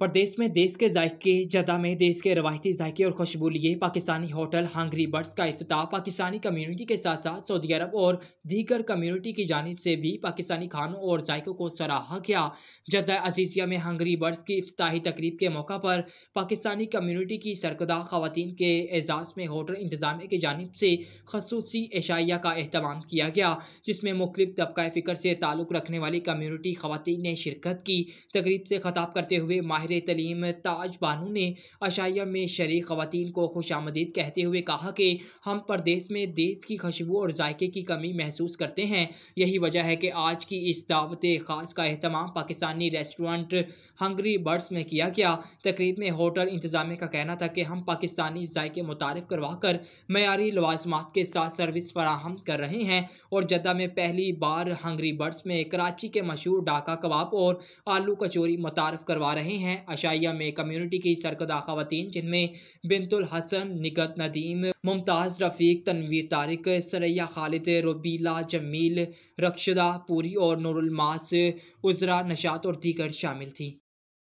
प्रदेश में देश के जायके जदा में देश के रवायती जायके और खुशबू लिए पाकिस्तानी होटल हांगरी बर्ड्स का अफ्ताह पाकिस्तानी कम्युनिटी के साथ साथ सऊदी अरब और दीगर कम्युनिटी की जानब से भी पाकिस्तानी खानों और जायकों को सराहा गया जदा अजीजिया में हांगरी बर्ड्स की अफ्ताही तकरीब के मौका पर पाकिस्तानी कम्यूनिटी की सरकदा खातन के एजाज़ में होटल इंतजामिया की जानब से खसूसी एशाइया का अहतमाम किया गया जिसमें मुख्तफ तबका फ़िक्र से ताल्लुक़ रखने वाली कम्यूनिटी खातन ने शिरकत की तकरीब से ख़ताब करते हुए माहिर माहिर तलीम ताज बानू ने अशाया में शरीक ख़वान को खुश आमदीद कहते हुए कहा कि हम प्रदेश में देश की खुशबू और जायके की कमी महसूस करते हैं यही वजह है कि आज की इस दावत ख़ास का अहतमाम पाकिस्तानी रेस्टोरेंट हंगरी बर्ड्स में किया गया तकरीब में होटल इंतजाम का कहना था कि हम पाकिस्तानी जायके मुतारफ़ करवा कर मैारी लवाजमत के साथ सर्विस फराहम कर रहे हैं और जद्दा में पहली बार हंगरी बर्ड्स में कराची के मशहूर डाका कबाब और आलू कचोरी मुतारफ़ करवा रहे हैं अशाइया में कम्युनिटी की सरकदा खातन जिनमें बिनतुल हसन निगत नदीम मुमताज़ रफ़ीक तनवीर तारिक सरैया खालिद रबीला जमील रक्षदा पूरी और नूरमास उज़रा नशात और दीगर शामिल थी